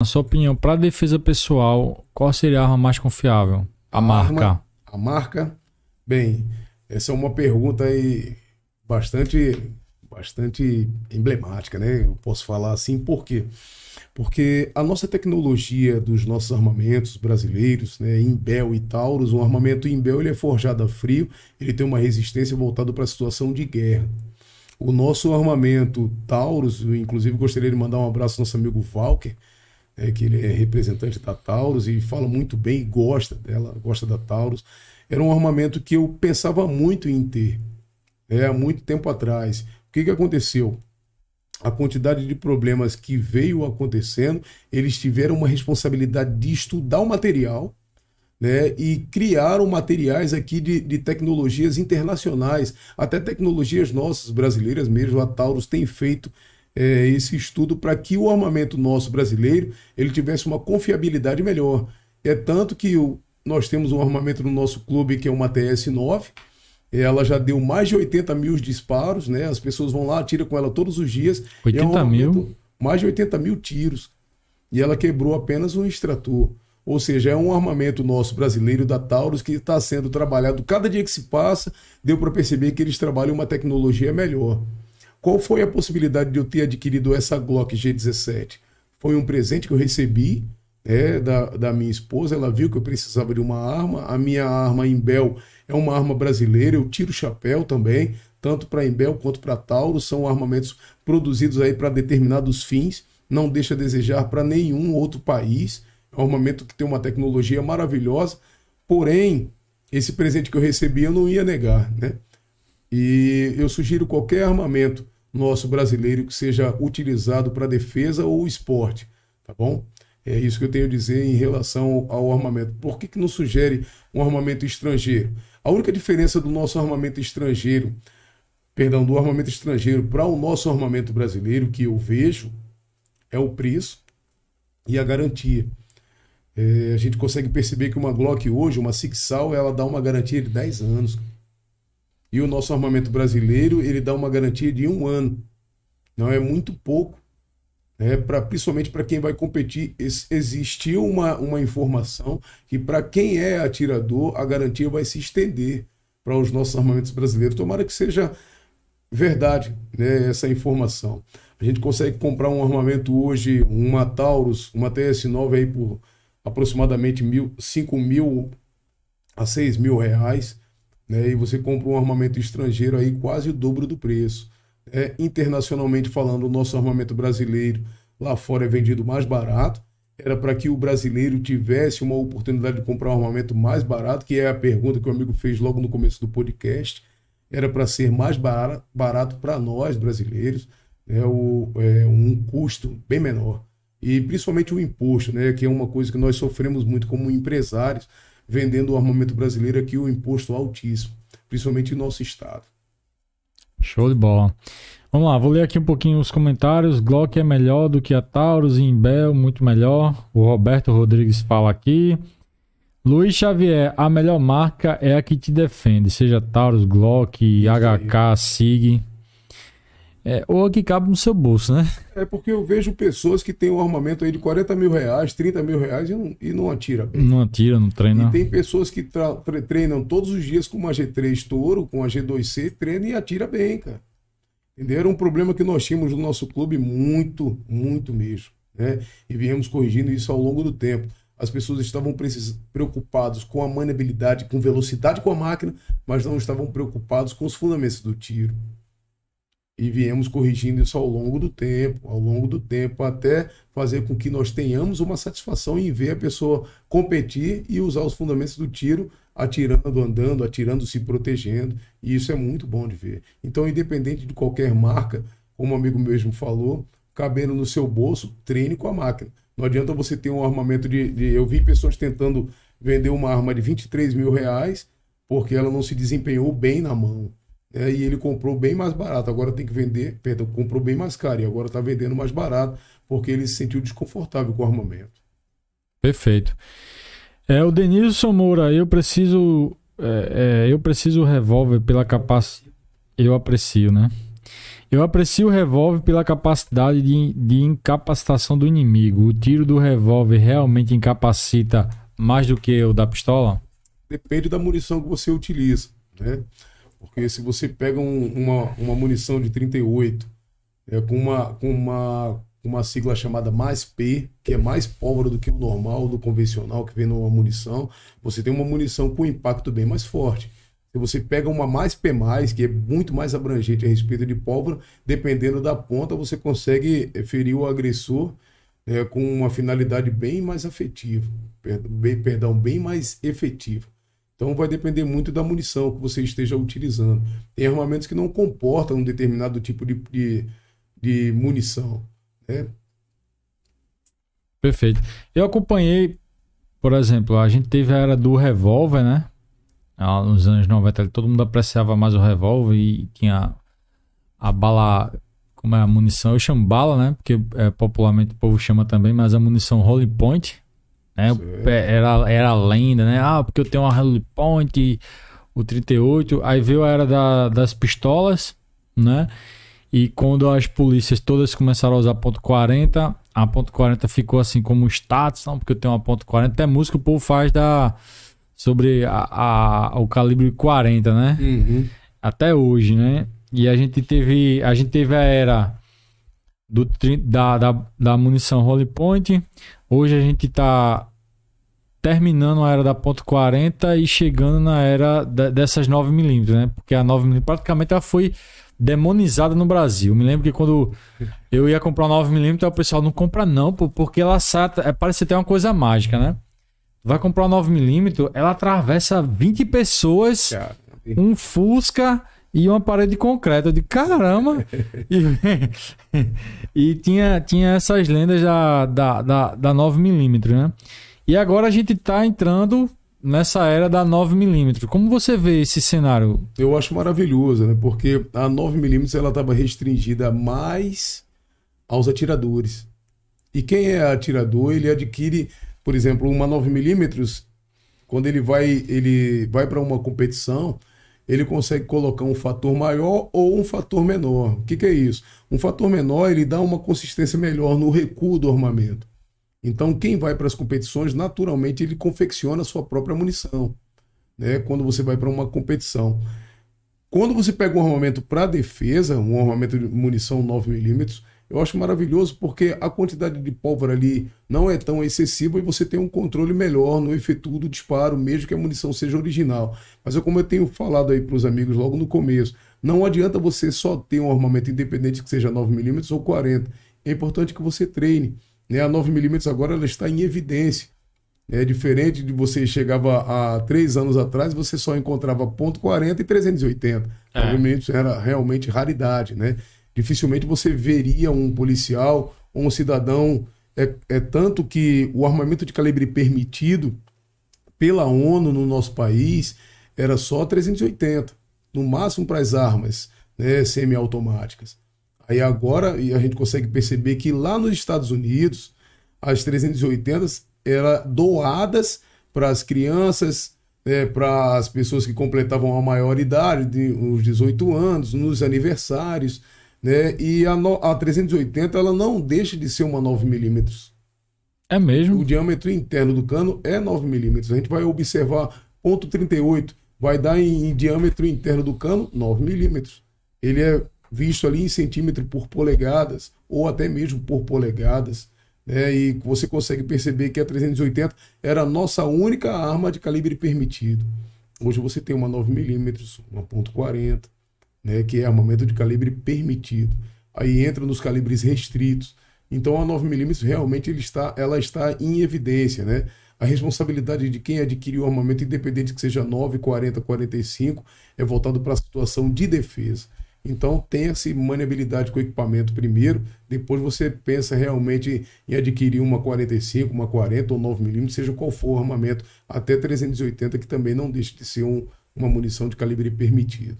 Na sua opinião, para defesa pessoal, qual seria a arma mais confiável? A, a marca. Arma, a marca? Bem, essa é uma pergunta aí bastante bastante emblemática, né? Eu posso falar assim, por quê? Porque a nossa tecnologia dos nossos armamentos brasileiros, né, Imbel e Taurus, um armamento Imbel ele é forjado a frio, ele tem uma resistência voltada para a situação de guerra. O nosso armamento Taurus, inclusive gostaria de mandar um abraço ao nosso amigo Valker, é, que ele é representante da Taurus e fala muito bem, gosta dela, gosta da Taurus. Era um armamento que eu pensava muito em ter é, há muito tempo atrás. O que, que aconteceu? A quantidade de problemas que veio acontecendo, eles tiveram uma responsabilidade de estudar o material né, e criaram materiais aqui de, de tecnologias internacionais, até tecnologias nossas, brasileiras mesmo. A Taurus tem feito é, esse estudo para que o armamento nosso brasileiro ele tivesse uma confiabilidade melhor. É tanto que o, nós temos um armamento no nosso clube que é uma TS-9, é, ela já deu mais de 80 mil disparos, né? As pessoas vão lá, atiram com ela todos os dias. 80 é mil? Mais de 80 mil tiros. E ela quebrou apenas um extrator. Ou seja, é um armamento nosso brasileiro da Taurus que está sendo trabalhado. Cada dia que se passa, deu para perceber que eles trabalham uma tecnologia melhor. Qual foi a possibilidade de eu ter adquirido essa Glock G17? Foi um presente que eu recebi né, da, da minha esposa. Ela viu que eu precisava de uma arma. A minha arma Imbel é uma arma brasileira. Eu tiro o chapéu também, tanto para Imbel quanto para Tauro. São armamentos produzidos aí para determinados fins. Não deixa a desejar para nenhum outro país. É um armamento que tem uma tecnologia maravilhosa. Porém, esse presente que eu recebi eu não ia negar, né? E eu sugiro qualquer armamento nosso brasileiro que seja utilizado para defesa ou esporte, tá bom? É isso que eu tenho a dizer em relação ao armamento. Por que, que não sugere um armamento estrangeiro? A única diferença do nosso armamento estrangeiro, perdão, do armamento estrangeiro para o nosso armamento brasileiro, que eu vejo, é o preço e a garantia. É, a gente consegue perceber que uma Glock hoje, uma Six Sal, ela dá uma garantia de 10 anos. E o nosso armamento brasileiro, ele dá uma garantia de um ano. Não é muito pouco, né, pra, principalmente para quem vai competir. Existiu uma, uma informação que para quem é atirador, a garantia vai se estender para os nossos armamentos brasileiros. Tomara que seja verdade né, essa informação. A gente consegue comprar um armamento hoje, uma Taurus, uma TS9 aí por aproximadamente mil, 5 mil a 6 mil reais né? E você compra um armamento estrangeiro aí quase o dobro do preço. É, internacionalmente falando, o nosso armamento brasileiro lá fora é vendido mais barato. Era para que o brasileiro tivesse uma oportunidade de comprar um armamento mais barato, que é a pergunta que o amigo fez logo no começo do podcast. Era para ser mais barato para nós brasileiros, né? o, é, um custo bem menor. E principalmente o imposto, né? que é uma coisa que nós sofremos muito como empresários vendendo o armamento brasileiro aqui o imposto altíssimo, principalmente em nosso estado. Show de bola. Vamos lá, vou ler aqui um pouquinho os comentários. Glock é melhor do que a Taurus e Imbel, muito melhor. O Roberto Rodrigues fala aqui. Luiz Xavier, a melhor marca é a que te defende, seja Taurus, Glock, HK, SIG. É, ou que cabe no seu bolso, né? É porque eu vejo pessoas que têm um armamento aí de 40 mil reais, 30 mil reais e não, e não atira. Bem. Não atira, não treina. E tem pessoas que treinam todos os dias com uma G3 Touro, com a G2C, treina e atira bem, cara. Entendeu? Era um problema que nós tínhamos no nosso clube muito, muito mesmo. Né? E viemos corrigindo isso ao longo do tempo. As pessoas estavam preocupadas com a manabilidade, com velocidade com a máquina, mas não estavam preocupados com os fundamentos do tiro, e viemos corrigindo isso ao longo do tempo, ao longo do tempo, até fazer com que nós tenhamos uma satisfação em ver a pessoa competir e usar os fundamentos do tiro, atirando, andando, atirando, se protegendo, e isso é muito bom de ver. Então, independente de qualquer marca, como o amigo mesmo falou, cabendo no seu bolso, treine com a máquina. Não adianta você ter um armamento de, de. Eu vi pessoas tentando vender uma arma de 23 mil reais porque ela não se desempenhou bem na mão. É, e ele comprou bem mais barato, agora tem que vender, perdão, comprou bem mais caro e agora está vendendo mais barato, porque ele se sentiu desconfortável com o armamento. Perfeito. É, o Denilson Moura, eu preciso. É, é, eu preciso o revólver pela capacidade. Eu aprecio, né? Eu aprecio o revólver pela capacidade de, de incapacitação do inimigo. O tiro do revólver realmente incapacita mais do que o da pistola? Depende da munição que você utiliza, né? Porque se você pega um, uma, uma munição de 38 é, com, uma, com uma, uma sigla chamada mais P, que é mais pólvora do que o normal, do convencional que vem numa munição, você tem uma munição com impacto bem mais forte. Se você pega uma mais P, que é muito mais abrangente a respeito de pólvora, dependendo da ponta, você consegue eh, ferir o agressor é, com uma finalidade bem mais afetiva, bem, perdão, bem mais efetiva. Então vai depender muito da munição que você esteja utilizando. Tem armamentos que não comportam um determinado tipo de, de, de munição. Né? Perfeito. Eu acompanhei, por exemplo, a gente teve a era do revólver, né? nos anos 90, todo mundo apreciava mais o revólver e tinha a bala, como é a munição, eu chamo bala, né? Porque é, popularmente o povo chama também, mas a munição rolling point, né? Era, era lenda, né? Ah, porque eu tenho uma Harley Point, o 38. Aí veio a era da, das pistolas, né? E quando as polícias todas começaram a usar ponto .40, a ponto .40 ficou assim como status, não, porque eu tenho uma ponto .40. É música que o povo faz da... Sobre a, a o calibre 40, né? Uhum. Até hoje, né? E a gente teve... A gente teve a era do, da, da, da munição Holy Point, Hoje a gente está terminando a era da ponto .40 e chegando na era de, dessas 9mm, né? Porque a 9mm praticamente ela foi demonizada no Brasil. Me lembro que quando eu ia comprar 9mm, o pessoal não compra não, porque ela sai, é, parece ter uma coisa mágica, né? Vai comprar 9mm, ela atravessa 20 pessoas, um Fusca e uma parede de concreto. de caramba! e, e tinha, tinha essas lendas da, da, da, da 9mm, né? E agora a gente está entrando nessa era da 9mm. Como você vê esse cenário? Eu acho maravilhoso, né? Porque a 9mm ela estava restringida mais aos atiradores. E quem é atirador, ele adquire, por exemplo, uma 9mm quando ele vai, ele vai para uma competição, ele consegue colocar um fator maior ou um fator menor. O que, que é isso? Um fator menor ele dá uma consistência melhor no recuo do armamento. Então, quem vai para as competições, naturalmente, ele confecciona a sua própria munição. Né? Quando você vai para uma competição. Quando você pega um armamento para defesa, um armamento de munição 9mm, eu acho maravilhoso porque a quantidade de pólvora ali não é tão excessiva e você tem um controle melhor no efetuo do disparo, mesmo que a munição seja original. Mas é como eu tenho falado aí para os amigos logo no começo, não adianta você só ter um armamento independente que seja 9mm ou 40. É importante que você treine. Né? A 9mm agora ela está em evidência. É diferente de você chegava há três anos atrás, você só encontrava ponto .40 e 380. É. Obviamente era realmente raridade, né? Dificilmente você veria um policial ou um cidadão. É, é tanto que o armamento de calibre permitido pela ONU no nosso país era só 380, no máximo para as armas né, semiautomáticas. Aí agora a gente consegue perceber que lá nos Estados Unidos, as 380 eram doadas para as crianças, né, para as pessoas que completavam a maioridade, de uns 18 anos, nos aniversários né? E a, no, a 380 ela não deixa de ser uma 9 milímetros. É mesmo? O diâmetro interno do cano é 9 milímetros. A gente vai observar ponto 38, vai dar em, em diâmetro interno do cano 9 milímetros. Ele é visto ali em centímetro por polegadas ou até mesmo por polegadas. Né? E você consegue perceber que a 380 era a nossa única arma de calibre permitido. Hoje você tem uma 9mm, uma .40, né, que é armamento de calibre permitido. Aí entra nos calibres restritos. Então a 9mm realmente está, ela está em evidência, né? A responsabilidade de quem adquiriu o armamento, independente que seja 9, 40, 45, é voltado para a situação de defesa. Então tenha-se maneabilidade com o equipamento primeiro, depois você pensa realmente em adquirir uma 45, uma 40 ou 9mm, seja qual for o armamento, até 380, que também não deixa de ser um, uma munição de calibre permitido.